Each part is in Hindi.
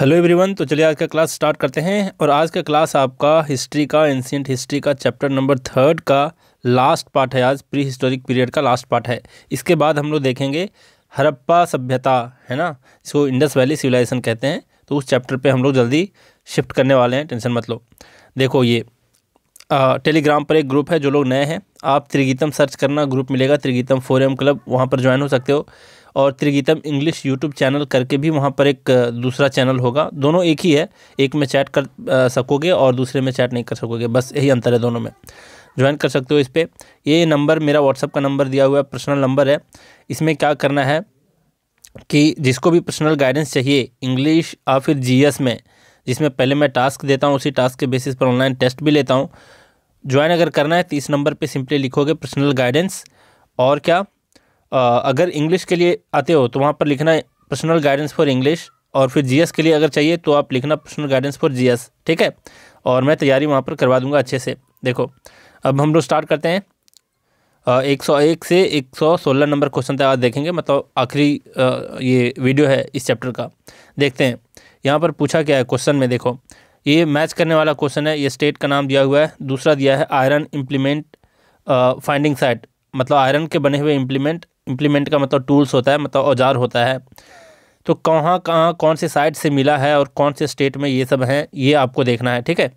हेलो एवरीवन तो चलिए आज का क्लास स्टार्ट करते हैं और आज का क्लास आपका हिस्ट्री का एंशियंट हिस्ट्री का चैप्टर नंबर थर्ड का लास्ट पार्ट है आज प्री हिस्टोरिक पीरियड का लास्ट पार्ट है इसके बाद हम लोग देखेंगे हरप्पा सभ्यता है ना इसको इंडस वैली सिविलाइजेशन कहते हैं तो उस चैप्टर पर हम लोग जल्दी शिफ्ट करने वाले हैं टेंशन मत लो देखो ये आ, टेलीग्राम पर एक ग्रुप है जो लोग नए हैं आप त्रिगीतम सर्च करना ग्रुप मिलेगा त्रिगीतम फोरम क्लब वहाँ पर ज्वाइन हो सकते हो और त्रिगीतम इंग्लिश यूट्यूब चैनल करके भी वहाँ पर एक दूसरा चैनल होगा दोनों एक ही है एक में चैट कर सकोगे और दूसरे में चैट नहीं कर सकोगे बस यही अंतर है दोनों में ज्वाइन कर सकते हो इस पर ये नंबर मेरा व्हाट्सअप का नंबर दिया हुआ है पर्सनल नंबर है इसमें क्या करना है कि जिसको भी पर्सनल गाइडेंस चाहिए इंग्लिश या फिर जी में जिसमें पहले मैं टास्क देता हूँ उसी टास्क के बेसिस पर ऑनलाइन टेस्ट भी लेता हूँ ज्वाइन अगर करना है तो इस नंबर पर सिंपली लिखोगे पर्सनल गाइडेंस और क्या अगर इंग्लिश के लिए आते हो तो वहाँ पर लिखना है पर्सनल गाइडेंस फॉर इंग्लिश और फिर जीएस के लिए अगर चाहिए तो आप लिखना पर्सनल गाइडेंस फॉर जीएस ठीक है और मैं तैयारी वहाँ पर करवा दूँगा अच्छे से देखो अब हम लोग स्टार्ट करते हैं एक सौ एक से एक सौ सोलह नंबर क्वेश्चन तक आज देखेंगे मतलब आखिरी ये वीडियो है इस चैप्टर का देखते हैं यहाँ पर पूछा गया है क्वेश्चन में देखो ये मैच करने वाला क्वेश्चन है ये स्टेट का नाम दिया हुआ है दूसरा दिया है आयरन इम्प्लीमेंट फाइंडिंग साइट मतलब आयरन के बने हुए इम्प्लीमेंट इम्प्लीमेंट का मतलब टूल्स होता है मतलब औजार होता है तो कहाँ कहाँ कौन से साइट से मिला है और कौन से स्टेट में ये सब हैं ये आपको देखना है ठीक है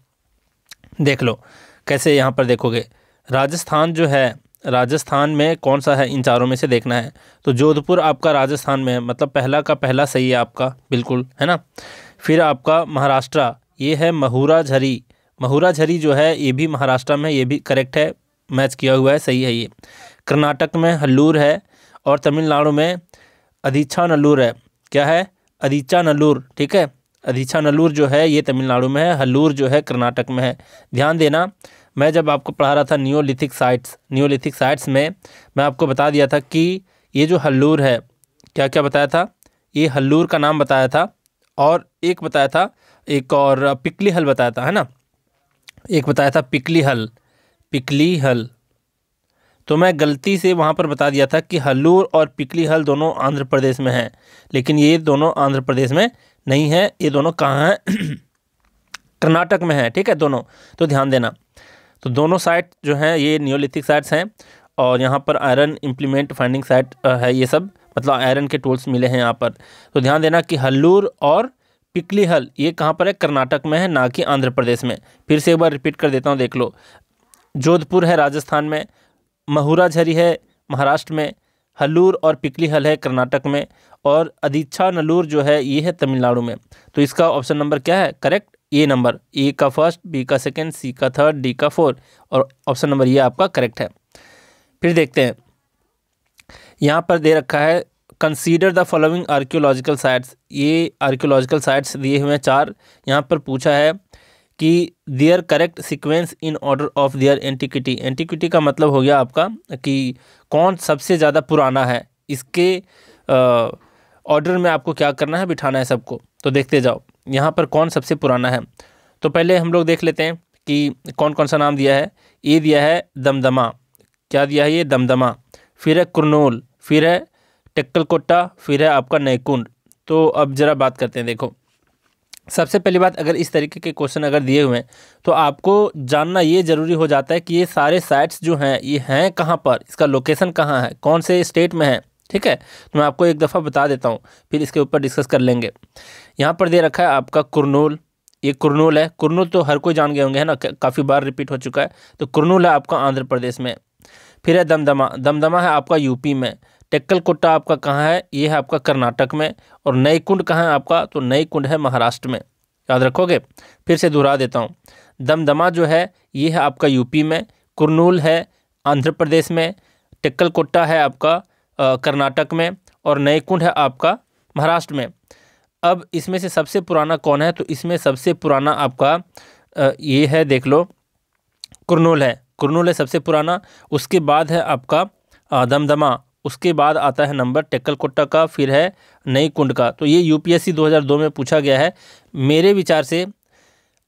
देख लो कैसे यहाँ पर देखोगे राजस्थान जो है राजस्थान में कौन सा है इन चारों में से देखना है तो जोधपुर आपका राजस्थान में है मतलब पहला का पहला सही है आपका बिल्कुल है ना फिर आपका महाराष्ट्र ये है महूरा झरी महूरा झरी जो है ये भी महाराष्ट्र में ये भी करेक्ट है मैच किया हुआ है सही है ये कर्नाटक में हल्लूर है और तमिलनाडु में अधीछा नल्लूर है क्या है अधीछा नल्लूर ठीक है अधीछा नल्लूर जो है ये तमिलनाडु में है हल्लूर जो है कर्नाटक में है ध्यान देना मैं जब आपको पढ़ा रहा था न्योलिथिक साइट्स न्योलिथिक साइट्स में मैं आपको बता दिया था कि ये जो हल्लूर है क्या क्या बताया था ये हल्लूर का नाम बताया था और एक बताया था एक और पिकली हल बताया था है ना एक बताया था पिकली हल पिकली हल तो मैं गलती से वहाँ पर बता दिया था कि हल्लूर और पिकली हल दोनों आंध्र प्रदेश में हैं लेकिन ये दोनों आंध्र प्रदेश में नहीं है ये दोनों कहाँ हैं कर्नाटक में है ठीक है दोनों तो ध्यान देना तो दोनों साइट जो हैं ये नियोलिथिक साइट्स हैं और यहाँ पर आयरन इम्प्लीमेंट फाइंडिंग साइट है ये सब मतलब आयरन के टूल्स मिले हैं यहाँ पर तो ध्यान देना कि हल्लूर और पिकली हल ये कहाँ पर है कर्नाटक में है ना कि आंध्र प्रदेश में फिर से एक बार रिपीट कर देता हूँ देख लो जोधपुर है राजस्थान में महुरा झरी है महाराष्ट्र में हल्लूर और पिकली हल है कर्नाटक में और अधीक्षा नलूर जो है ये है तमिलनाडु में तो इसका ऑप्शन नंबर क्या है करेक्ट ए नंबर ए का फर्स्ट बी का सेकंड सी का थर्ड डी का फोर्थ और ऑप्शन नंबर ये आपका करेक्ट है फिर देखते हैं यहाँ पर दे रखा है consider the following archaeological sites ये आर्कियोलॉजिकल साइट्स दिए हुए हैं चार यहाँ पर पूछा है कि their correct sequence in order of their antiquity antiquity का मतलब हो गया आपका कि कौन सबसे ज़्यादा पुराना है इसके ऑर्डर में आपको क्या करना है बिठाना है सबको तो देखते जाओ यहाँ पर कौन सबसे पुराना है तो पहले हम लोग देख लेते हैं कि कौन कौन सा नाम दिया है ये दिया है दमदमा क्या दिया है ये दमदमा फिर है कुरनूल फिर है टक्कलकोटा फिर है आपका नैकुंड तो अब ज़रा बात करते हैं देखो सबसे पहली बात अगर इस तरीके के क्वेश्चन अगर दिए हुए हैं तो आपको जानना ये ज़रूरी हो जाता है कि ये सारे साइट्स जो हैं ये हैं कहाँ पर इसका लोकेशन कहाँ है कौन से स्टेट में है ठीक है तो मैं आपको एक दफ़ा बता देता हूँ फिर इसके ऊपर डिस्कस कर लेंगे यहाँ पर दे रखा है आपका कुरनूल ये कुरनूल है कुरनूल तो हर कोई जान गए होंगे है ना काफ़ी बार रिपीट हो चुका है तो कुरनूल है आपका आंध्र प्रदेश में फिर है दमदमा दमदमा है आपका यूपी में टेक्कल कोट्टा आपका कहाँ है ये है आपका कर्नाटक में और नई कुंड कहाँ है आपका तो नई कुंड है महाराष्ट्र में याद रखोगे फिर से दोहरा देता हूँ दमदमा जो है ये है आपका यूपी में कुरनूल है आंध्र प्रदेश में टेक्कल कोट्टा है आपका कर्नाटक में और नई कुंड है आपका महाराष्ट्र में अब इसमें से सबसे पुराना कौन है तो इसमें सबसे पुराना आपका ये है देख लो कुरनूल है कुरनूल है सबसे पुराना उसके बाद है आपका दमदमा उसके बाद आता है नंबर टेक्कलकोटा का फिर है नई कुंड का तो ये यूपीएससी 2002 में पूछा गया है मेरे विचार से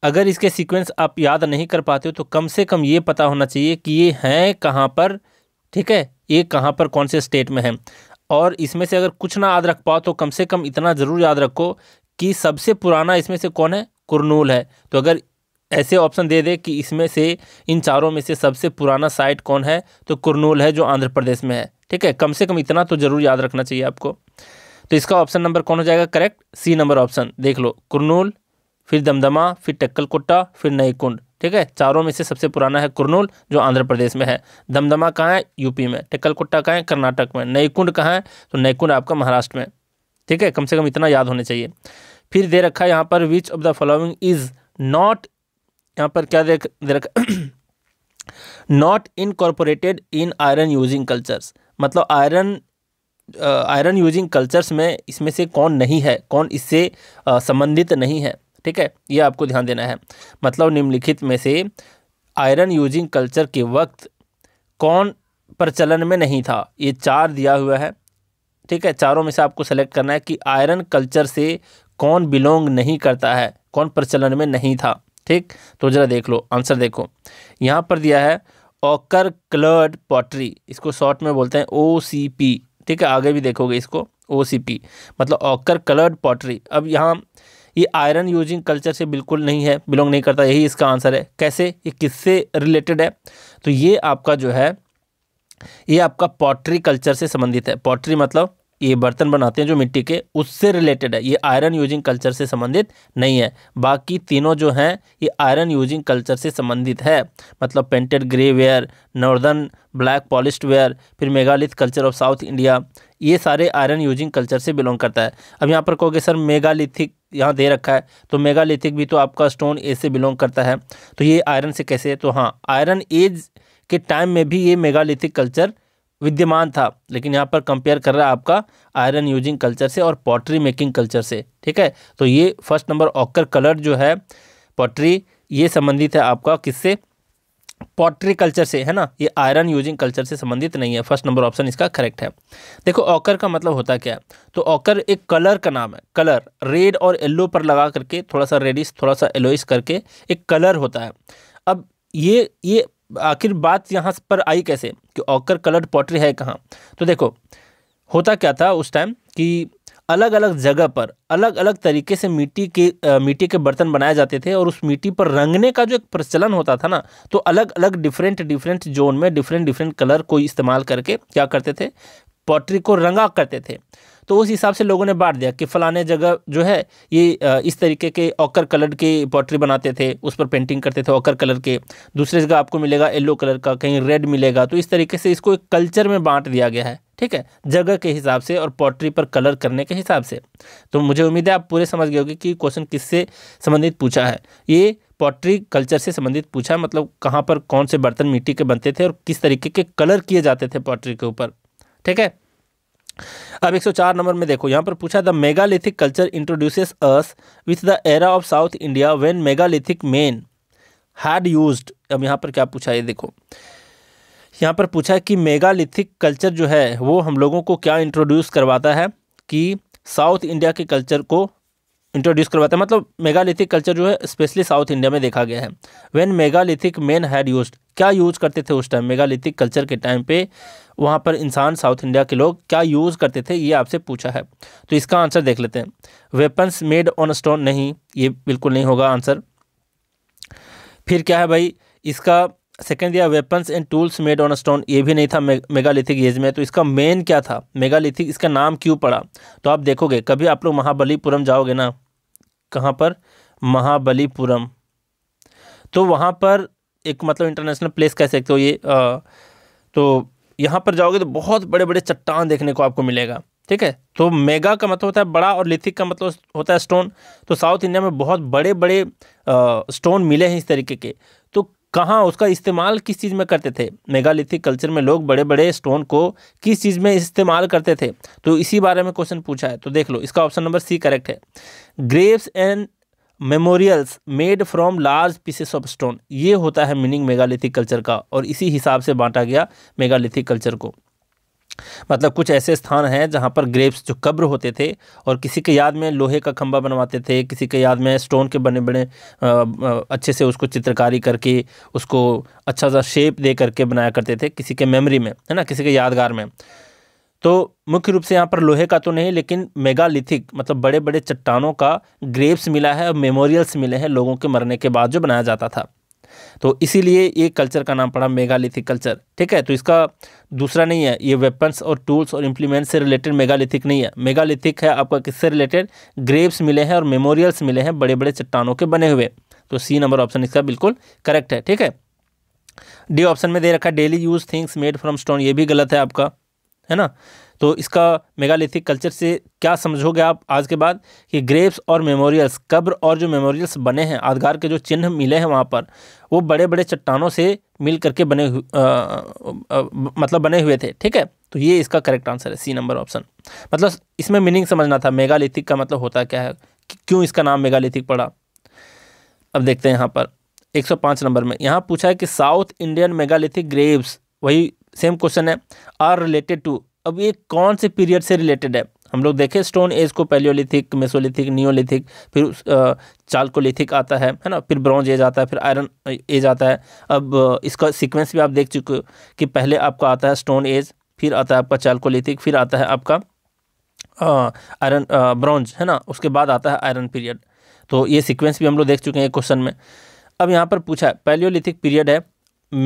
अगर इसके सीक्वेंस आप याद नहीं कर पाते हो तो कम से कम ये पता होना चाहिए कि ये हैं कहाँ पर ठीक है ये कहाँ पर कौन से स्टेट में है और इसमें से अगर कुछ ना याद रख पाओ तो कम से कम इतना ज़रूर याद रखो कि सबसे पुराना इसमें से कौन है कुरनूल है तो अगर ऐसे ऑप्शन दे दे कि इसमें से इन चारों में से सबसे पुराना साइट कौन है तो कुरनूल है जो आंध्र प्रदेश में है ठीक है कम से कम इतना तो ज़रूर याद रखना चाहिए आपको तो इसका ऑप्शन नंबर कौन हो जाएगा करेक्ट सी नंबर ऑप्शन देख लो कुरनूल फिर दमदमा फिर टक्कलकुट्टा फिर नई कुंड ठीक है चारों में से सबसे पुराना है कुरनूल जो आंध्र प्रदेश में है दमदमा कहाँ है यूपी में टक्कलकुट्टा कहाँ है कर्नाटक में नई कुंड कहाँ है तो नई कुंड आपका महाराष्ट्र में ठीक है कम से कम इतना याद होना चाहिए फिर दे रखा है यहाँ पर which of the following is not यहाँ पर क्या देख दे रखा not incorporated in iron using cultures मतलब आयरन आयरन यूजिंग कल्चर्स में इसमें से कौन नहीं है कौन इससे uh, संबंधित नहीं है ठीक है ये आपको ध्यान देना है मतलब निम्नलिखित में से आयरन यूजिंग कल्चर के वक्त कौन प्रचलन में नहीं था ये चार दिया हुआ है ठीक है चारों में से आपको सेलेक्ट करना है कि आयरन कल्चर से कौन बिलोंग नहीं करता है कौन प्रचलन में नहीं था ठीक तो ज़रा देख लो आंसर देखो यहाँ पर दिया है ओकर कलर्ड पॉटरी इसको शॉर्ट में बोलते हैं ओ सी पी ठीक है आगे भी देखोगे इसको ओ सी पी मतलब ओकर कलर्ड पॉटरी अब यहाँ ये आयरन यूजिंग कल्चर से बिल्कुल नहीं है बिलोंग नहीं करता यही इसका आंसर है कैसे ये किससे रिलेटेड है तो ये आपका जो है ये आपका पॉटरी कल्चर से संबंधित है पॉटरी मतलब ये बर्तन बनाते हैं जो मिट्टी के उससे रिलेटेड है ये आयरन यूजिंग कल्चर से संबंधित नहीं है बाकी तीनों जो हैं ये आयरन यूजिंग कल्चर से संबंधित है मतलब painted grey ware northern black polish ware फिर megalith culture of South India ये सारे आयरन यूजिंग कल्चर से बिलोंग करता है अब यहाँ पर कहोगे सर मेगालिथिक यहाँ दे रखा है तो मेगालिथिक भी तो आपका स्टोन एज से बिलोंग करता है तो ये आयरन से कैसे है तो हाँ आयरन एज के टाइम में भी ये मेगालिथिक कल्चर विद्यमान था लेकिन यहाँ पर कंपेयर कर रहा है आपका आयरन यूजिंग कल्चर से और पॉटरी मेकिंग कल्चर से ठीक है तो ये फर्स्ट नंबर ऑकर कलर जो है पॉटरी ये संबंधित है आपका किससे पॉटरी कल्चर से है ना ये आयरन यूजिंग कल्चर से संबंधित नहीं है फर्स्ट नंबर ऑप्शन इसका करेक्ट है देखो ऑकर का मतलब होता क्या है तो ऑकर एक कलर का नाम है कलर रेड और येल्लो पर लगा करके थोड़ा सा रेडिश थोड़ा सा येलोइस करके एक कलर होता है अब ये ये आखिर बात यहाँ पर आई कैसे कि ऑकर कलर्ड पॉटरी है कहाँ तो देखो होता क्या था उस टाइम कि अलग अलग जगह पर अलग अलग तरीके से मिट्टी के आ, मिट्टी के बर्तन बनाए जाते थे और उस मिट्टी पर रंगने का जो एक प्रचलन होता था ना तो अलग अलग डिफरेंट डिफरेंट जोन में डिफरेंट डिफरेंट कलर को इस्तेमाल करके क्या करते थे पॉटरी को रंगा करते थे तो उस हिसाब से लोगों ने बांट दिया कि फ़लाने जगह जो है ये इस तरीके के ऑकर कलर के पॉटरी बनाते थे उस पर पेंटिंग करते थे ऑकर कलर के दूसरे जगह आपको मिलेगा येलो कलर का कहीं रेड मिलेगा तो इस तरीके से इसको एक कल्चर में बांट दिया गया है ठीक है जगह के हिसाब से और पॉटरी पर कलर करने के हिसाब से तो मुझे उम्मीद है आप पूरे समझ गए होंगे कि क्वेश्चन किससे संबंधित पूछा है ये पॉटरी कल्चर से संबंधित पूछा मतलब कहाँ पर कौन से बर्तन मिट्टी के बनते थे और किस तरीके के कलर किए जाते थे पॉटरी के ऊपर ठीक है अब 104 नंबर में देखो यहाँ पर पूछा the megalithic culture introduces us with the era of South India when megalithic men had used अब यहाँ पर क्या पूछा ये देखो यहाँ पर पूछा कि मेगालिथिक कल्चर जो है वो हम लोगों को क्या इंट्रोड्यूस करवाता है कि साउथ इंडिया के कल्चर को इंट्रोड्यूस करवाता है मतलब मेगालिथिक कल्चर जो है स्पेशली साउथ इंडिया में देखा गया है when megalithic men had use क्या यूज़ करते थे उस टाइम मेगालिथिक कल्चर के टाइम पे वहाँ पर इंसान साउथ इंडिया के लोग क्या यूज़ करते थे ये आपसे पूछा है तो इसका आंसर देख लेते हैं वेपन्स मेड ऑन स्टोन नहीं ये बिल्कुल नहीं होगा आंसर फिर क्या है भाई इसका सेकेंड दिया weapons and tools made on stone ये भी नहीं था मेगालिथिक एज में तो इसका मेन क्या था मेगालिथिक इसका नाम क्यों पड़ा तो आप देखोगे कभी आप लोग महाबलीपुरम जाओगे ना कहाँ पर महाबलीपुरम तो वहाँ पर एक मतलब इंटरनेशनल प्लेस कह सकते हो ये आ, तो यहाँ पर जाओगे तो बहुत बड़े बड़े चट्टान देखने को आपको मिलेगा ठीक है तो मेगा का मतलब होता है बड़ा और लिथिक का मतलब होता है स्टोन तो साउथ इंडिया में बहुत बड़े बड़े आ, स्टोन मिले हैं इस तरीके के कहाँ उसका इस्तेमाल किस चीज़ में करते थे मेगालिथिक कल्चर में लोग बड़े बड़े स्टोन को किस चीज़ में इस्तेमाल करते थे तो इसी बारे में क्वेश्चन पूछा है तो देख लो इसका ऑप्शन नंबर सी करेक्ट है graves and memorials made from large pieces of stone ये होता है मीनिंग मेगालिथिक कल्चर का और इसी हिसाब से बांटा गया मेगालिथिक कल्चर को मतलब कुछ ऐसे स्थान हैं जहाँ पर ग्रेप्स जो कब्र होते थे और किसी के याद में लोहे का खंबा बनवाते थे किसी के याद में स्टोन के बने बने अच्छे से उसको चित्रकारी करके उसको अच्छा सा शेप दे करके बनाया करते थे किसी के मेमोरी में है ना किसी के यादगार में तो मुख्य रूप से यहाँ पर लोहे का तो नहीं लेकिन मेगालिथिक मतलब बड़े बड़े चट्टानों का ग्रेप्स मिला है और मेमोरियल्स मिले हैं लोगों के मरने के बाद जो बनाया जाता था तो इसीलिए ये कल्चर का नाम पड़ा मेगालिथिक कल्चर ठीक है तो इसका दूसरा नहीं है ये वेपन्स और टूल्स और इम्प्लीमेंट्स से रिलेटेड मेगालिथिक नहीं है मेगालिथिक है आपका किससे रिलेटेड ग्रेव्स मिले हैं और मेमोरियल्स मिले हैं बड़े बड़े चट्टानों के बने हुए तो सी नंबर ऑप्शन इसका बिल्कुल करेक्ट है ठीक है डी ऑप्शन में दे रखा है daily use things made from stone ये भी गलत है आपका है ना तो इसका मेगालिथिक कल्चर से क्या समझोगे आप आज के बाद कि ग्रेव्स और मेमोरियल्स कब्र और जो मेमोरियल्स बने हैं यादगार के जो चिन्ह मिले हैं वहाँ पर वो बड़े बड़े चट्टानों से मिल करके बने हुए आ, मतलब बने हुए थे ठीक है तो ये इसका करेक्ट आंसर है सी नंबर ऑप्शन मतलब इसमें मीनिंग समझना था मेगालिथिक का मतलब होता क्या है क्यों इसका नाम मेगालिथिक पड़ा अब देखते हैं यहाँ पर 105 नंबर में यहाँ पूछा है कि साउथ इंडियन मेगालिथिक ग्रेव्स वही सेम क्वेश्चन है आर रिलेटेड टू अब ये कौन से पीरियड से रिलेटेड है हम लोग देखें स्टोन एज को पैलियोलिथिक मेसोलिथिक नियोलिथिक फिर चालकोलिथिक आता है है ना फिर ब्रॉन्ज एज आता है फिर आयरन एज आता है अब इसका सीक्वेंस भी आप देख चुके हो कि पहले आपका आता है स्टोन एज फिर आता है आपका चालकोलिथिक फिर आता है आपका आयरन ब्रॉन्ज है ना उसके बाद आता है आयरन पीरियड तो ये सिक्वेंस भी हम लोग देख चुके हैं क्वेश्चन में अब यहाँ पर पूछा है पैलियोलिथिक पीरियड है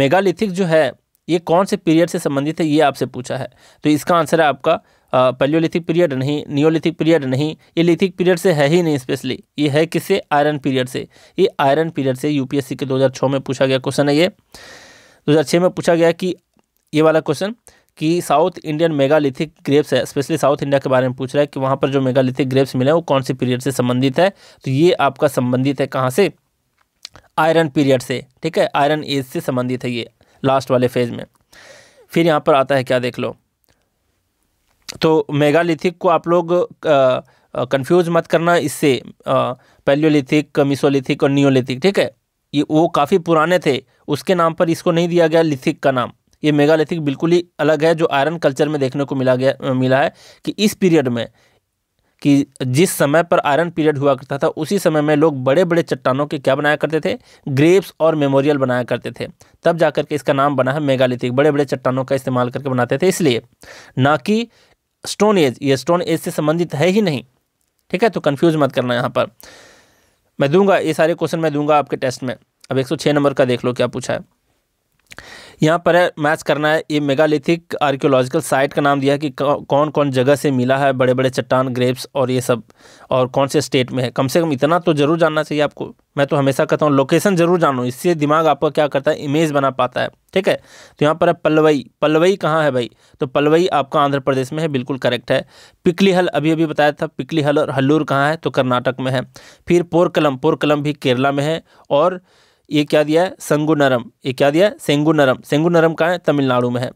मेगालिथिक जो है ये कौन से पीरियड से संबंधित है ये आपसे पूछा है तो इसका आंसर है आपका पेलियोलिथिक पीरियड नहीं नियोलिथिक पीरियड नहीं ये लिथिक पीरियड से है ही नहीं स्पेशली ये है किससे आयरन पीरियड से ये आयरन पीरियड से यूपीएससी के 2006 में पूछा गया क्वेश्चन है ये 2006 में पूछा गया कि ये वाला क्वेश्चन कि साउथ इंडियन मेगालिथिक ग्रेप्स है स्पेशली साउथ इंडिया के बारे में पूछ रहा है कि वहाँ पर जो मेगालिथिक ग्रेप्स मिले हैं वो कौन से पीरियड से संबंधित है तो ये आपका संबंधित है कहाँ से आयरन पीरियड से ठीक है आयरन एज से संबंधित है ये लास्ट वाले फेज़ में फिर यहाँ पर आता है क्या देख लो तो मेगालिथिक को आप लोग कंफ्यूज मत करना इससे पैलियोलिथिक मिसोलिथिक और नियोलिथिक ठीक है ये वो काफ़ी पुराने थे उसके नाम पर इसको नहीं दिया गया लिथिक का नाम ये मेगालिथिक बिल्कुल ही अलग है जो आयरन कल्चर में देखने को मिला गया मिला है कि इस पीरियड में कि जिस समय पर आयरन पीरियड हुआ करता था उसी समय में लोग बड़े बड़े चट्टानों के क्या बनाया करते थे ग्रेप्स और मेमोरियल बनाया करते थे तब जा करके इसका नाम बना है मेगालिथिक बड़े बड़े चट्टानों का इस्तेमाल करके बनाते थे इसलिए ना कि स्टोन एज ये स्टोन एज से संबंधित है ही नहीं ठीक है तो कन्फ्यूज़ मत करना यहाँ पर मैं दूंगा ये सारे क्वेश्चन मैं दूंगा आपके टेस्ट में अब एक नंबर का देख लो क्या पूछा है यहाँ पर है मैच करना है ये मेगालिथिक आर्कियोलॉजिकल साइट का नाम दिया है कि कौन कौन जगह से मिला है बड़े बड़े चट्टान ग्रेप्स और ये सब और कौन से स्टेट में है कम से कम इतना तो ज़रूर जानना चाहिए आपको मैं तो हमेशा कहता हूँ लोकेशन ज़रूर जानो इससे दिमाग आपका क्या करता है इमेज बना पाता है ठीक है तो यहाँ पर है पलवई पलवई कहाँ है भाई तो पलवई आपका आंध्र प्रदेश में है बिल्कुल करेक्ट है पिकलीहल अभी अभी बताया था पिकलीहल और हल्लूर कहाँ है तो कर्नाटक में है फिर पोरकलम पोरकलम भी केरला में है और ये क्या दिया है नरम ये क्या दिया है नरम सेंगू नरम कहाँ है तमिलनाडु में है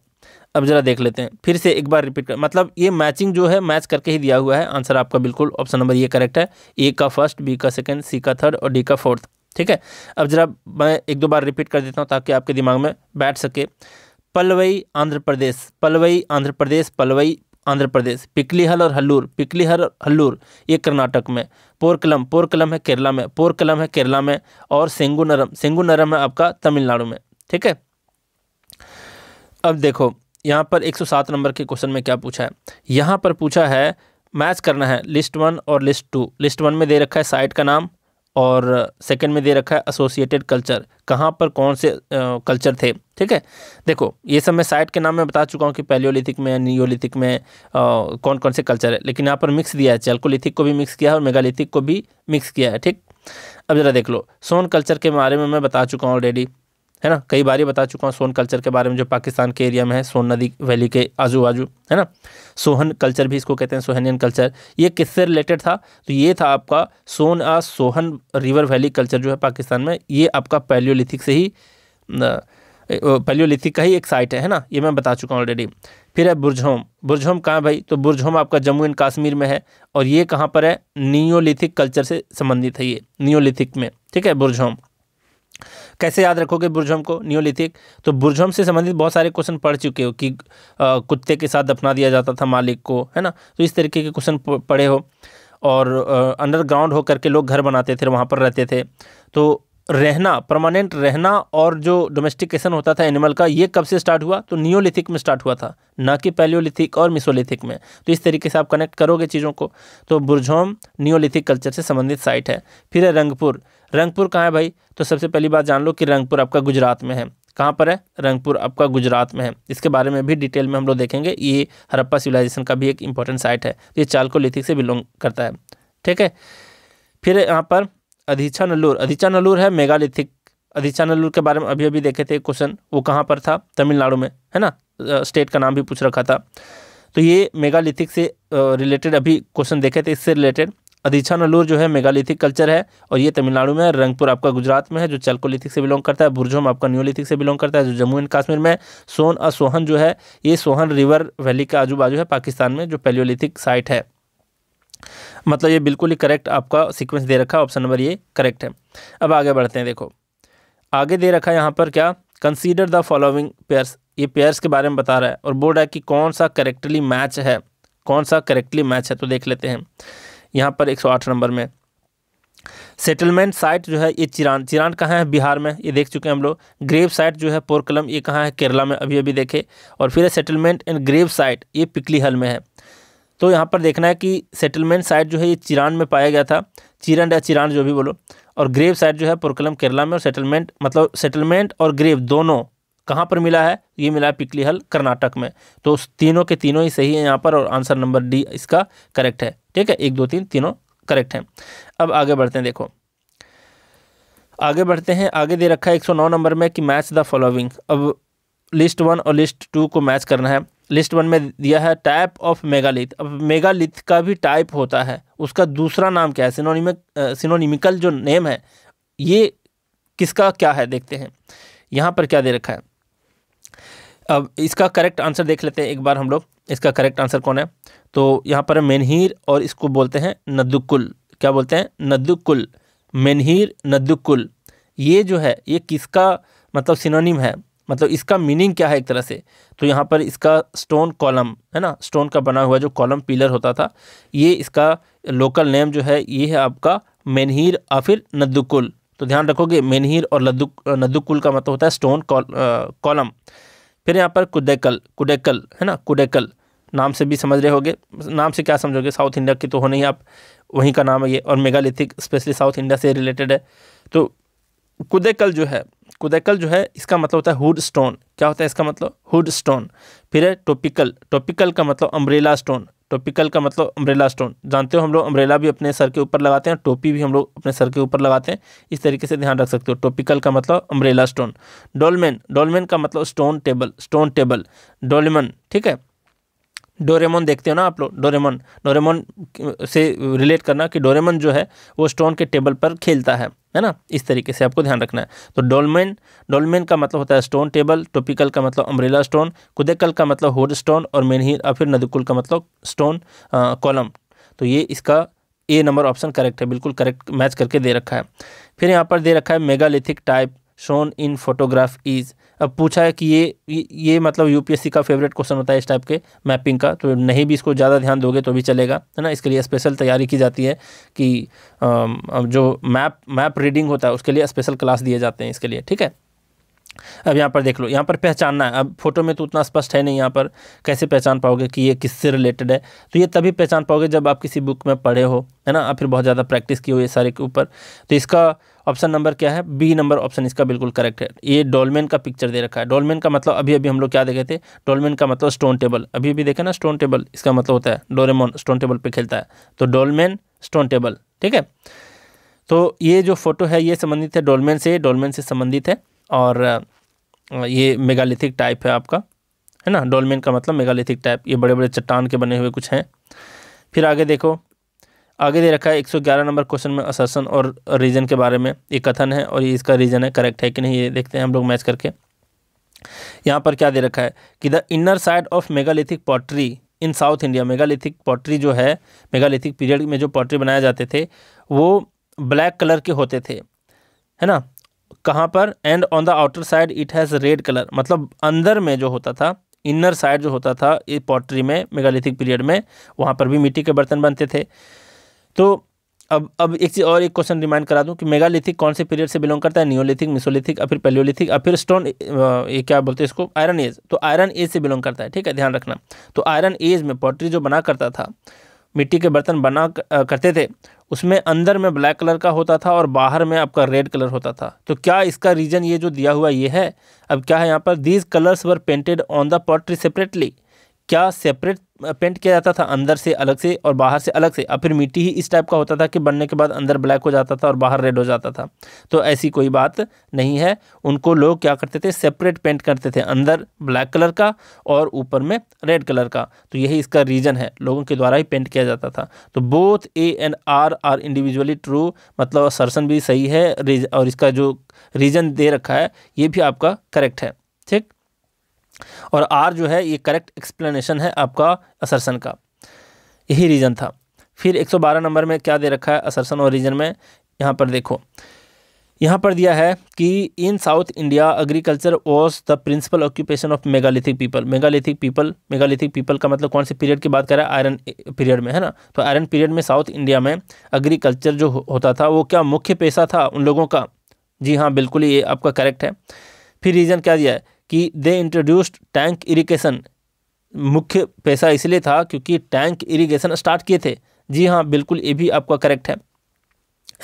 अब जरा देख लेते हैं फिर से एक बार रिपीट कर मतलब ये मैचिंग जो है मैच करके ही दिया हुआ है आंसर आपका बिल्कुल ऑप्शन नंबर ये करेक्ट है ए का फर्स्ट बी का सेकेंड सी का थर्ड और डी का फोर्थ ठीक है अब जरा मैं एक दो बार रिपीट कर देता हूँ ताकि आपके दिमाग में बैठ सके पलवई आंध्र प्रदेश पलवई आंध्र प्रदेश पलवई आंध्र प्रदेश पिकलीहल और हल्लूर पिकलीहल और हल्लूर ये कर्नाटक में पोरकलम पोरकलम है केरला में पोरकलम है केरला में और सेंगुनरम सेंगुनरम है आपका तमिलनाडु में ठीक है अब देखो यहाँ पर 107 नंबर के क्वेश्चन में क्या पूछा है यहाँ पर पूछा है मैच करना है लिस्ट वन और लिस्ट टू लिस्ट वन में दे रखा है साइट का नाम और सेकंड में दे रखा है एसोसिएटेड कल्चर कहाँ पर कौन से कल्चर थे ठीक है देखो ये सब मैं साइट के नाम में बता चुका हूँ कि पैलियोलिथिक में नियोलिथिक में आ, कौन कौन से कल्चर है लेकिन यहाँ पर मिक्स दिया है चैल्कोलिथिक को भी मिक्स किया है और मेगालिथिक को भी मिक्स किया है ठीक अब ज़रा देख लो सोन कल्चर के बारे में मैं बता चुका हूँ ऑलरेडी है ना कई बार ही बता चुका हूँ सोन कल्चर के बारे में जो पाकिस्तान के एरिया में है सोन नदी वैली के आजू बाजू है ना सोहन कल्चर भी इसको कहते हैं सोहनियन कल्चर ये किससे रिलेटेड था तो ये था आपका सोन आ सोहन रिवर वैली कल्चर जो है पाकिस्तान में ये आपका पैलियोलिथिक से ही पैलियोलिथिक का ही एक साइट है है ना ये मैं बता चुका हूँ ऑलरेडी फिर है बुरझोम बुरझोम कहाँ भाई तो बुरझोम आपका जम्मू एंड कश्मीर में है और ये कहाँ पर है नियोलिथिक कल्चर से संबंधित है ये नियोलिथिक में ठीक है बुरझोम कैसे याद रखोगे बुरझम को न्योलिथिक तो बुरझम से संबंधित बहुत सारे क्वेश्चन पढ़ चुके हो कि कुत्ते के साथ दफना दिया जाता था मालिक को है ना तो इस तरीके के क्वेश्चन पढ़े हो और अंडरग्राउंड होकर के लोग घर बनाते थे वहाँ पर रहते थे तो रहना परमानेंट रहना और जो डोमेस्टिकेशन होता था एनिमल का ये कब से स्टार्ट हुआ तो नियोलिथिक में स्टार्ट हुआ था ना कि पैलियोलिथिक और मिसोलिथिक में तो इस तरीके से आप कनेक्ट करोगे चीज़ों को तो बुरझोम नियोलिथिक कल्चर से संबंधित साइट है फिर है रंगपुर रंगपुर कहाँ है भाई तो सबसे पहली बात जान लो कि रंगपुर आपका गुजरात में है कहाँ पर है रंगपुर आपका गुजरात में है इसके बारे में भी डिटेल में हम लोग देखेंगे ये हरप्पा सिविलाइजेशन का भी एक इंपॉर्टेंट साइट है ये चालकोलिथिक से बिलोंग करता है ठीक है फिर यहाँ पर अधिछा नल्लूर अधिछा नल्लूर है मेगालिथिक अधिछा नल्लूर के बारे में अभी अभी देखे थे क्वेश्चन वो कहाँ पर था तमिलनाडु में है ना स्टेट का नाम भी पूछ रखा था तो ये मेगालिथिक से रिलेटेड अभी क्वेश्चन देखे थे इससे रिलेटेड अधिछा नल्लूर जो है मेगालिथिक कल्चर है और ये तमिलनाडु में है रंगपुर आपका गुजरात में है जो चलकोलिथिक से बिलोंग करता है बुरझोम आपका न्यूलिथिक से बिलोंग करता है जो जम्मू एंड कश्मीर में सोन और सोहन जो है ये सोहन रिवर वैली के आजू बाजू है पाकिस्तान में जो पेलियोलिथिक साइट है मतलब ये बिल्कुल ही करेक्ट आपका सीक्वेंस दे रखा है ऑप्शन नंबर ये करेक्ट है अब आगे बढ़ते हैं देखो आगे दे रखा है यहाँ पर क्या कंसीडर द फॉलोइंग पेयर्स ये पेयर्स के बारे में बता रहा है और बोल रहा है कि कौन सा करेक्टली मैच है कौन सा करेक्टली मैच है तो देख लेते हैं यहाँ पर एक नंबर में सेटलमेंट साइट जो है ये चिरान चिरान कहाँ है बिहार में ये देख चुके हैं हम लोग ग्रेव साइट जो है पोरकलम ये कहाँ है केरला में अभी अभी देखे और फिर सेटलमेंट एंड ग्रेव साइट ये पिकली हल में है तो यहाँ पर देखना है कि सेटलमेंट साइट जो है ये चिरान में पाया गया था चिरन या चिरान जो भी बोलो और ग्रेव साइट जो है पुरकलम केरला में और सेटलमेंट मतलब सेटलमेंट और ग्रेव दोनों कहाँ पर मिला है ये मिला है पिकलीहल कर्नाटक में तो उस तीनों के तीनों ही सही है यहाँ पर और आंसर नंबर डी इसका करेक्ट है ठीक है एक दो तीन तीनों करेक्ट हैं अब आगे बढ़ते हैं देखो आगे बढ़ते हैं आगे दे रखा है एक सौ नौ नंबर में कि मैच द फॉलोइंग अब लिस्ट वन और लिस्ट टू को मैच करना है लिस्ट वन में दिया है टाइप ऑफ मेगालिथ अब मेगालिथ का भी टाइप होता है उसका दूसरा नाम क्या है सिनोनिमिक सिनोनिमिकल जो नेम है ये किसका क्या है देखते हैं यहाँ पर क्या दे रखा है अब इसका करेक्ट आंसर देख लेते हैं एक बार हम लोग इसका करेक्ट आंसर कौन है तो यहाँ पर मेनहीर और इसको बोलते हैं नद्दुकुल क्या बोलते हैं नद्दुकुल मेनहीर नद्दुकुल ये जो है ये किसका मतलब सिनोनिम है मतलब इसका मीनिंग क्या है एक तरह से तो यहाँ पर इसका स्टोन कॉलम है ना स्टोन का बना हुआ जो कॉलम पिलर होता था ये इसका लोकल नेम जो है ये है आपका मेनहिर या फिर नद्दुकुल तो ध्यान रखोगे मेनहिर और लद्दुक नद्दुकुल का मतलब होता है स्टोन कॉलम फिर यहाँ पर कुडेकल कुडेकल है ना कुडेकल नाम से भी समझ रहे होगे नाम से क्या समझोगे साउथ इंडिया की तो हो नहीं आप वहीं का नाम है ये और मेगालिथिक स्पेशली साउथ इंडिया से रिलेटेड है तो कुदेकल जो है कुदैकल जो है इसका मतलब होता है हुड स्टोन क्या होता है इसका मतलब हुड स्टोन फिर है टोपिकल टोपिकल का मतलब अम्ब्रेला स्टोन टोपिकल का मतलब अम्ब्रेला स्टोन जानते हो हम लोग अम्ब्रेला भी अपने सर के ऊपर लगाते हैं टोपी भी हम लोग अपने सर के ऊपर लगाते हैं इस तरीके से ध्यान रख सकते हो टोपिकल का मतलब अम्ब्रेला स्टोन डोलमेन डोलमेन का मतलब stone table stone table dolmen ठीक है डोरेमोन देखते हो ना आप लोग डोरेमोन डोरेमोन से रिलेट करना कि डोरेमोन जो है वो स्टोन के टेबल पर खेलता है है ना इस तरीके से आपको ध्यान रखना है तो डोलमेन डोलमेन का मतलब होता है स्टोन टेबल टोपिकल का मतलब अम्ब्रेला स्टोन कुदेकल का मतलब होड स्टोन और मेनहीर और फिर नदुकुल का मतलब स्टोन कॉलम तो ये इसका ए नंबर ऑप्शन करेक्ट है बिल्कुल करेक्ट मैच करके दे रखा है फिर यहाँ पर दे रखा है megalithic type shown in photograph is अब पूछा है कि ये ये मतलब यूपीएससी का फेवरेट क्वेश्चन होता है इस टाइप के मैपिंग का तो नहीं भी इसको ज़्यादा ध्यान दोगे तो भी चलेगा है ना इसके लिए स्पेशल तैयारी की जाती है कि जो मैप मैप रीडिंग होता है उसके लिए स्पेशल क्लास दिए जाते हैं इसके लिए ठीक है अब यहाँ पर देख लो यहाँ पर पहचानना है अब फोटो में तो उतना स्पष्ट है नहीं यहाँ पर कैसे पहचान पाओगे कि ये किससे रिलेटेड है तो ये तभी पहचान पाओगे जब आप किसी बुक में पढ़े हो है ना आप फिर बहुत ज़्यादा प्रैक्टिस की हो ये सारे के ऊपर तो इसका ऑप्शन नंबर क्या है बी नंबर ऑप्शन इसका बिल्कुल करेक्ट है ये डोलमेन का पिक्चर दे रखा है डोलमेन का मतलब अभी अभी हम लोग क्या देखे थे डोलमेन का मतलब स्टोन टेबल अभी अभी देखे ना स्टोन टेबल इसका मतलब होता है डोरेमोन स्टोन टेबल पर खेलता है तो डोलमेन स्टोन टेबल ठीक है तो ये जो फोटो है ये संबंधित है डोलमेन से डोलमेन से संबंधित है और ये मेगालिथिक टाइप है आपका है ना डोलमेन का मतलब मेगालिथिक टाइप ये बड़े बड़े चट्टान के बने हुए कुछ हैं फिर आगे देखो आगे दे रखा है 111 नंबर क्वेश्चन में असरसन और रीजन के बारे में ये कथन है और ये इसका रीजन है करेक्ट है कि नहीं ये देखते हैं हम लोग मैच करके यहाँ पर क्या दे रखा है कि the inner side of megalithic pottery in South India megalithic pottery जो है मेगालिथिक पीरियड में जो पॉटरी बनाए जाते थे वो ब्लैक कलर के होते थे है ना कहाँ पर and on the outer side it has red colour मतलब अंदर में जो होता था इनर साइड जो होता था इस पॉटरी में मेगालिथिक पीरियड में वहाँ पर भी मिट्टी के बर्तन बनते थे तो अब अब एक चीज़ और एक क्वेश्चन रिमाइंड करा दूं कि मेगालिथिक कौन से पीरियड से बिलोंग करता है नियोलिथिक मिसोलिथिक या फिर पेलियोलिथिक या फिर स्टोन ये क्या बोलते हैं इसको आयरन एज तो आयरन एज से बिलोंग करता है ठीक है ध्यान रखना तो आयरन एज में पॉटरी जो बना करता था मिट्टी के बर्तन बना करते थे उसमें अंदर में ब्लैक कलर का होता था और बाहर में आपका रेड कलर होता था तो क्या इसका रीज़न ये जो दिया हुआ ये है अब क्या है यहाँ पर these colours were painted on the pottery separately क्या सेपरेट पेंट किया जाता था अंदर से अलग से और बाहर से अलग से अब फिर मिट्टी ही इस टाइप का होता था कि बनने के बाद अंदर ब्लैक हो जाता था और बाहर रेड हो जाता था तो ऐसी कोई बात नहीं है उनको लोग क्या करते थे सेपरेट पेंट करते थे अंदर ब्लैक कलर का और ऊपर में रेड कलर का तो यही इसका रीज़न है लोगों के द्वारा ही पेंट किया जाता था तो both A and R R individually true मतलब सरसन भी सही है और इसका जो रीज़न दे रखा है ये भी आपका करेक्ट है और आर जो है ये करेक्ट एक्सप्लेनेशन है आपका असरसन का यही रीज़न था फिर 112 नंबर में क्या दे रखा है असरसन और रीजन में यहाँ पर देखो यहाँ पर दिया है कि in South India agriculture was the principal occupation of megalithic people megalithic people megalithic people का मतलब कौन से पीरियड की बात कर रहा है आयरन पीरियड में है ना तो आयरन पीरियड में साउथ इंडिया में एग्रीकल्चर जो होता था वो क्या मुख्य पेशा था उन लोगों का जी हाँ बिल्कुल ये आपका करेक्ट है फिर रीज़न क्या दिया है कि दे इंट्रोड्यूस्ड टैंक इरिगेशन मुख्य पैसा इसलिए था क्योंकि टैंक इरिगेशन स्टार्ट किए थे जी हाँ बिल्कुल ये भी आपका करेक्ट है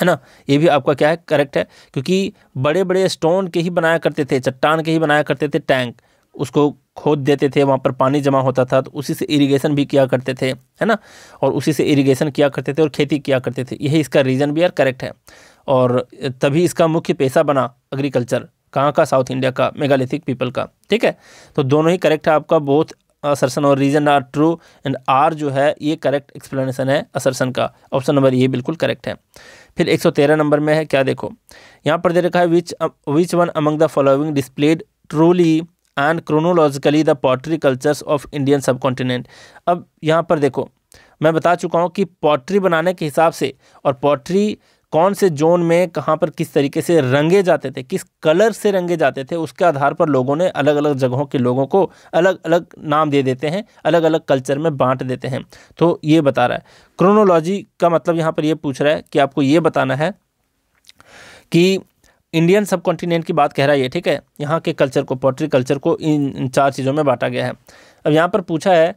है ना ये भी आपका क्या है करेक्ट है क्योंकि बड़े बड़े स्टोन के ही बनाया करते थे चट्टान के ही बनाया करते थे टैंक उसको खोद देते थे वहाँ पर पानी जमा होता था तो उसी से इरिगेशन भी किया करते थे है ना और उसी से इरिगेशन किया करते थे और खेती किया करते थे यही इसका रीज़न भी यार करेक्ट है और तभी इसका मुख्य पैसा बना एग्रीकल्चर कहाँ का साउथ इंडिया का मेगालिथिक पीपल का ठीक है तो दोनों ही करेक्ट है आपका बोथ असरसन और reason are true and R जो है ये करेक्ट एक्सप्लेनेशन है असरसन का ऑप्शन नंबर ये बिल्कुल करेक्ट है फिर 113 नंबर में है क्या देखो यहाँ पर दे रखा है which which one among the following displayed truly and chronologically the pottery cultures of Indian subcontinent अब यहाँ पर देखो मैं बता चुका हूँ कि पॉटरी बनाने के हिसाब से और पॉटरी कौन से जोन में कहाँ पर किस तरीके से रंगे जाते थे किस कलर से रंगे जाते थे उसके आधार पर लोगों ने अलग अलग जगहों के लोगों को अलग अलग नाम दे देते हैं अलग अलग कल्चर में बांट देते हैं तो ये बता रहा है क्रोनोलॉजी का मतलब यहाँ पर ये पूछ रहा है कि आपको ये बताना है कि इंडियन सब कॉन्टिनेंट की बात कह रहा है ये ठीक है यहाँ के कल्चर को पोट्री कल्चर को इन चार चीज़ों में बांटा गया है अब यहाँ पर पूछा है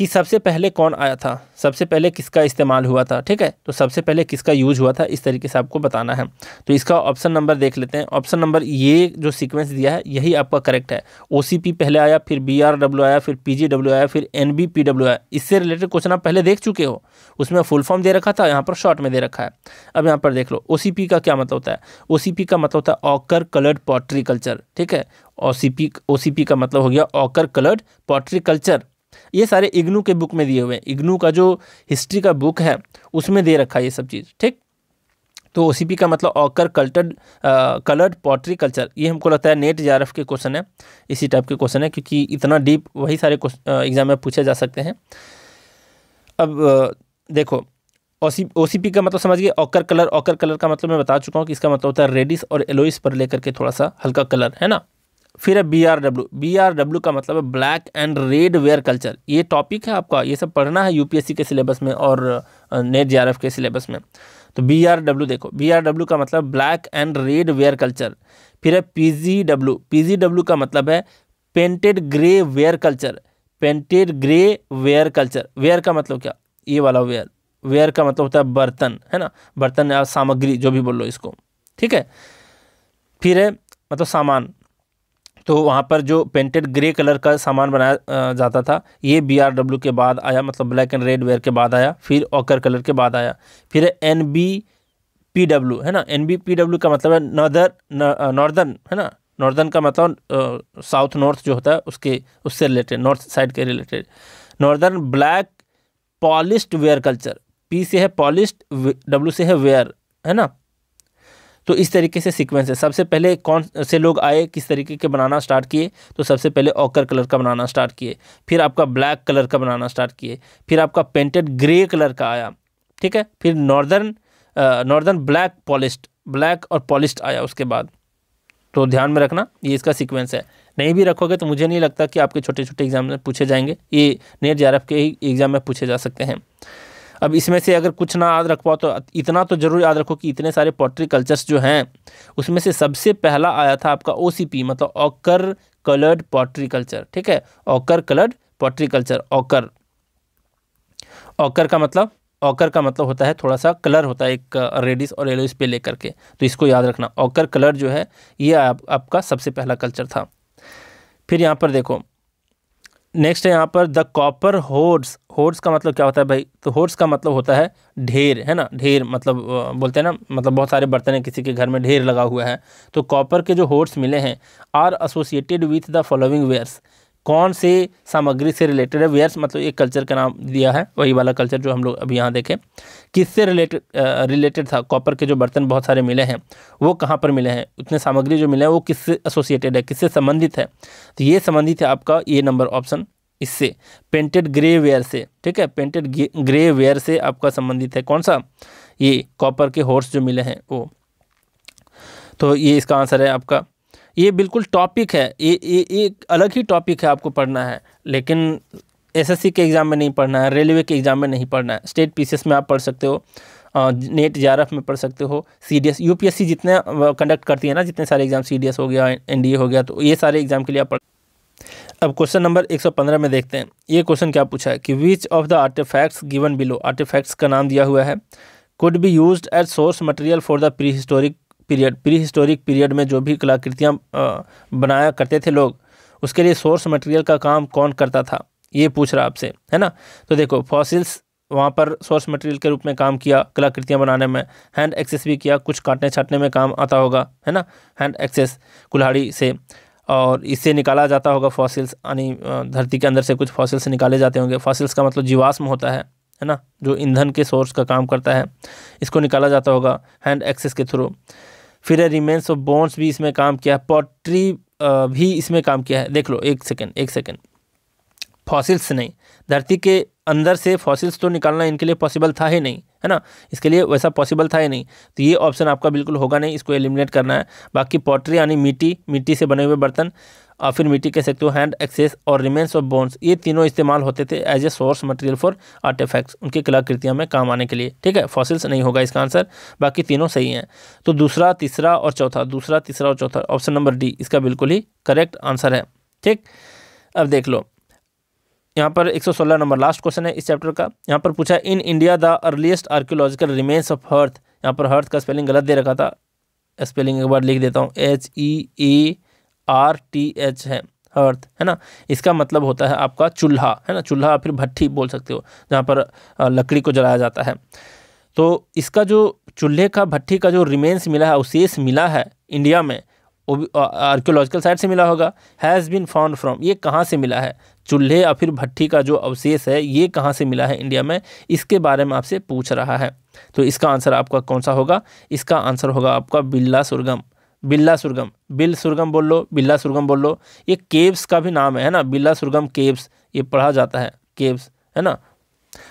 कि सबसे पहले कौन आया था सबसे पहले किसका इस्तेमाल हुआ था ठीक है तो सबसे पहले किसका यूज हुआ था इस तरीके से आपको बताना है तो इसका ऑप्शन नंबर देख लेते हैं ऑप्शन नंबर ये जो सीक्वेंस दिया है यही आपका करेक्ट है ओ पहले आया फिर बी आया फिर पी आया फिर एन आया इससे रिलेटेड क्वेश्चन आप पहले देख चुके हो उसमें फुल फॉर्म दे रखा था यहाँ पर शॉर्ट में दे रखा है अब यहाँ पर देख लो ओ का क्या मतलब होता है ओ का मतलब होता है ऑकर कलर्ड पॉट्री कल्चर ठीक है ओ सी का मतलब हो गया ऑकर कलर्ड पॉट्री कल्चर ये सारे इग्नू के बुक में दिए हुए हैं इग्नू का जो हिस्ट्री का बुक है उसमें दे रखा है ये सब चीज़ ठीक तो ओ का मतलब ochre cultured coloured pottery culture ये हमको लगता है नेट जारफ के क्वेश्चन है इसी टाइप के क्वेश्चन है क्योंकि इतना डीप वही सारे एग्जाम में पूछे जा सकते हैं अब देखो ओ सी पी का मतलब समझ गए ऑकर कलर ऑकर कलर का मतलब मैं बता चुका हूँ कि इसका मतलब होता है रेडिस और एलोइस पर लेकर के थोड़ा सा हल्का कलर है ना फिर है B R W B R W का मतलब है black and red ware culture ये टॉपिक है आपका ये सब पढ़ना है यूपीएससी के सिलेबस में और नेट जे के सिलेबस में तो बी आर डब्ल्यू देखो बी आर डब्ल्यू का मतलब black and red ware culture फिर है P G W P G W का मतलब है painted grey ware culture painted grey ware culture ware का मतलब क्या ये वाला वेयर वेयर का मतलब होता है बर्तन है ना बर्तन या सामग्री जो भी बोल लो इसको ठीक है फिर है मतलब सामान तो वहाँ पर जो पेंटेड ग्रे कलर का सामान बनाया जाता था ये बी आर डब्ल्यू के बाद आया मतलब ब्लैक एंड रेड वेयर के बाद आया फिर ऑकर कलर के बाद आया फिर एन बी पी डब्ल्यू है ना एन बी पी डब्ल्यू का मतलब है नॉर्दर्न नॉर्दर्न है ना नॉर्दर्न का मतलब साउथ नॉर्थ जो होता है उसके उससे रिलेटेड नॉर्थ साइड के related northern black polish ware culture P से है पॉलिश डब्ल्यू से है वेयर है ना तो इस तरीके से सीक्वेंस है सबसे पहले कौन से लोग आए किस तरीके के बनाना स्टार्ट किए तो सबसे पहले ऑकर कलर का बनाना स्टार्ट किए फिर आपका ब्लैक कलर का बनाना स्टार्ट किए फिर आपका पेंटेड ग्रे कलर का आया ठीक है फिर northern northern black polished black और पॉलिस्ड आया उसके बाद तो ध्यान में रखना ये इसका सीक्वेंस है नहीं भी रखोगे तो मुझे नहीं लगता कि आपके छोटे छोटे एग्जाम में पूछे जाएंगे ये नेट जे के ही एग्ज़ाम में पूछे जा सकते हैं अब इसमें से अगर कुछ ना याद रख पाओ तो इतना तो ज़रूर याद रखो कि इतने सारे पॉटरी कल्चर्स जो हैं उसमें से सबसे पहला आया था आपका ओ मतलब ऑकर कलर्ड पॉटरी कल्चर ठीक है ochre coloured pottery culture ochre ochre का मतलब ऑकर का मतलब होता है थोड़ा सा कलर होता है एक रेडिस और येलोइस पे लेकर के तो इसको याद रखना ऑकर कलर जो है ये आप, आपका सबसे पहला कल्चर था फिर यहाँ पर देखो नेक्स्ट है यहाँ पर द कॉपर होर्स होर्स का मतलब क्या होता है भाई तो होर्स का मतलब होता है ढेर है ना ढेर मतलब बोलते हैं ना मतलब बहुत सारे बर्तन हैं किसी के घर में ढेर लगा हुआ है तो कॉपर के जो होर्स मिले हैं are associated with the following wares कौन से सामग्री से रिलेटेड है वेयर्स मतलब एक कल्चर का नाम दिया है वही वाला कल्चर जो हम लोग अभी यहाँ देखें किससे रिलेटेड रिलेटेड था कॉपर के जो बर्तन बहुत सारे मिले हैं वो कहाँ पर मिले हैं उतने सामग्री जो मिले हैं वो किससे एसोसिएटेड है किससे संबंधित है तो ये संबंधित है आपका ये नंबर ऑप्शन इससे पेंटेड ग्रे वेयर से ठीक है पेंटेड ग्रे वेयर से आपका संबंधित है कौन सा ये कॉपर के हॉर्स जो मिले हैं वो तो ये इसका आंसर है आपका ये बिल्कुल टॉपिक है ये ये एक अलग ही टॉपिक है आपको पढ़ना है लेकिन एसएससी के एग्ज़ाम में नहीं पढ़ना है रेलवे के एग्ज़ाम में नहीं पढ़ना है स्टेट पीसीएस में आप पढ़ सकते हो नेट जारफ में पढ़ सकते हो सीडीएस यूपीएससी जितने कंडक्ट करती है ना जितने सारे एग्ज़ाम सीडीएस हो गया एनडीए हो गया तो ये सारे एग्ज़ाम के लिए आप पढ़ अब क्वेश्चन नंबर 115 में देखते हैं ये क्वेश्चन क्या पूछा है कि which of the artifacts given below artifacts का नाम दिया हुआ है could be use as source material for the prehistoric period prehistoric period में जो भी कलाकृतियाँ बनाया करते थे लोग उसके लिए सोर्स मटेरियल का काम कौन करता था ये पूछ रहा आपसे है ना तो देखो फॉसिल्स वहाँ पर सोर्स मटेरियल के रूप में काम किया कलाकृतियाँ बनाने में हैंड एक्सेस भी किया कुछ काटने छाटने में काम आता होगा है ना हैंड एक्सेस कुल्हाड़ी से और इससे निकाला जाता होगा फॉसिल्स यानी धरती के अंदर से कुछ फॉसिल्स निकाले जाते होंगे फॉसिल्स का मतलब जीवाश्म होता है है ना जो ईंधन के सोर्स का काम करता है इसको निकाला जाता होगा हैंड एक्सेस के थ्रू फिर रिमेंस ऑफ बोन्स भी इसमें काम किया है पॉट्री भी इसमें काम किया है देख लो एक सेकेंड एक सेकेंड फॉसिल्स नहीं धरती के अंदर से फॉसिल्स तो निकालना इनके लिए पॉसिबल था ही नहीं है ना इसके लिए वैसा पॉसिबल था ही नहीं तो ये ऑप्शन आपका बिल्कुल होगा नहीं इसको एलिमिनेट करना है बाकी पॉटरी यानी मिट्टी मिट्टी से बने हुए बर्तन फिर मिट्टी कह सकते हो हैंड एक्सेस और रिमेन्स ऑफ बोन्स ये तीनों इस्तेमाल होते थे as a source material for artifacts उनकी कलाकृतियाँ में काम आने के लिए ठीक है फॉसिल्स नहीं होगा इसका आंसर बाकी तीनों सही हैं तो दूसरा तीसरा और चौथा दूसरा तीसरा और चौथा ऑप्शन नंबर डी इसका बिल्कुल ही करेक्ट आंसर है ठीक अब देख लो यहाँ पर 116 नंबर लास्ट क्वेश्चन है इस चैप्टर का यहाँ पर पूछा in India the earliest archaeological remains of hearth यहाँ पर हर्थ का स्पेलिंग गलत दे रखा था स्पेलिंग एक बार लिख देता हूँ H E A R T H है अर्थ है ना इसका मतलब होता है आपका चूल्हा है ना चूल्हा फिर भट्टी बोल सकते हो जहाँ पर लकड़ी को जलाया जाता है तो इसका जो चूल्हे का भट्टी का जो रिमेंस मिला है अवशेष मिला है इंडिया में वो आर्कियोलॉजिकल साइट से मिला होगा हैज़ बीन फाउंड फ्रॉम ये कहाँ से मिला है चूल्हे या फिर भट्टी का जो अवशेष है ये कहाँ से मिला है इंडिया में इसके बारे में आपसे पूछ रहा है तो इसका आंसर आपका कौन सा होगा इसका आंसर होगा आपका बिल्ला सुरगम बिल्ला सुरगम बिल सुरगम बोल लो बिल्ला सुरगम बोल लो ये केव्स का भी नाम है है ना बिल्ला सुरगम केव्स ये पढ़ा जाता है केव्स है ना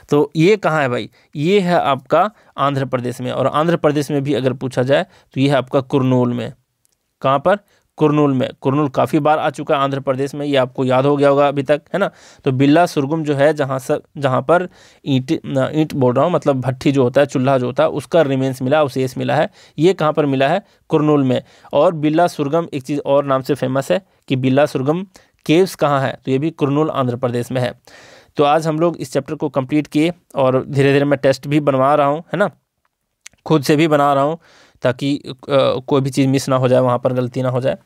तो ये कहाँ है भाई ये है आपका आंध्र प्रदेश में और आंध्र प्रदेश में भी अगर पूछा जाए तो ये है आपका कुरनूल में कहाँ पर कुरनूल में कुरनूल काफ़ी बार आ चुका है आंध्र प्रदेश में ये आपको याद हो गया होगा अभी तक है ना तो बिल्ला सुरगुम जो है जहाँ सर जहाँ पर ईंट ईंट बोल रहा हूँ मतलब भट्टी जो होता है चूल्हा जो होता है उसका रिमेंस मिला एस मिला है ये कहाँ पर मिला है कुरनूल में और बिल्ला सुरगम एक चीज़ और नाम से फेमस है कि बिल्ला सुरगम केव्स कहाँ है तो ये भी कुरनूल आंध्र प्रदेश में है तो आज हम लोग इस चैप्टर को कम्प्लीट किए और धीरे धीरे मैं टेस्ट भी बनवा रहा हूँ है ना खुद से भी बना रहा हूँ ताकि कोई भी चीज़ मिस ना हो जाए वहाँ पर गलती ना हो जाए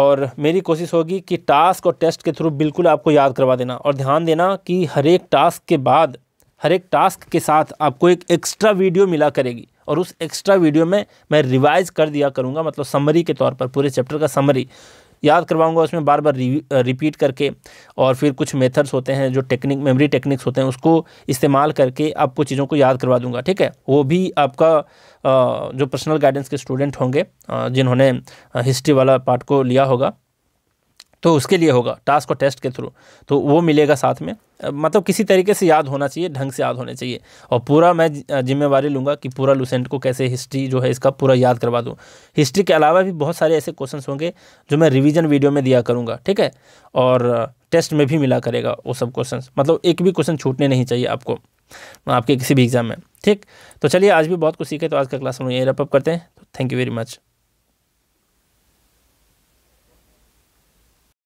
और मेरी कोशिश होगी कि टास्क और टेस्ट के थ्रू बिल्कुल आपको याद करवा देना और ध्यान देना कि हर एक टास्क के बाद हर एक टास्क के साथ आपको एक एक्स्ट्रा वीडियो मिला करेगी और उस एक्स्ट्रा वीडियो में मैं रिवाइज कर दिया करूँगा मतलब समरी के तौर पर पूरे चैप्टर का समरी याद करवाऊँगा उसमें बार बार रिपीट करके और फिर कुछ मेथड्स होते हैं जो टेक्निक मेमोरी टेक्निक्स होते हैं उसको इस्तेमाल करके आपको चीज़ों को याद करवा दूंगा ठीक है वो भी आपका जो पर्सनल गाइडेंस के स्टूडेंट होंगे जिन्होंने हिस्ट्री वाला पार्ट को लिया होगा तो उसके लिए होगा टास्क और टेस्ट के थ्रू तो वो मिलेगा साथ में मतलब किसी तरीके से याद होना चाहिए ढंग से याद होने चाहिए और पूरा मैं जिम्मेवारी लूँगा कि पूरा लूसेंट को कैसे हिस्ट्री जो है इसका पूरा याद करवा दूँ हिस्ट्री के अलावा भी बहुत सारे ऐसे क्वेश्चन होंगे जो मैं रिविज़न वीडियो में दिया करूँगा ठीक है और टेस्ट में भी मिला करेगा वो सब क्वेश्चन मतलब एक भी क्वेश्चन छूटने नहीं चाहिए आपको आपके किसी भी एग्ज़ाम में ठीक तो चलिए आज भी बहुत कुछ सीखे तो आज का क्लास हम यहीं रेपअप करते हैं तो थैंक यू वेरी मच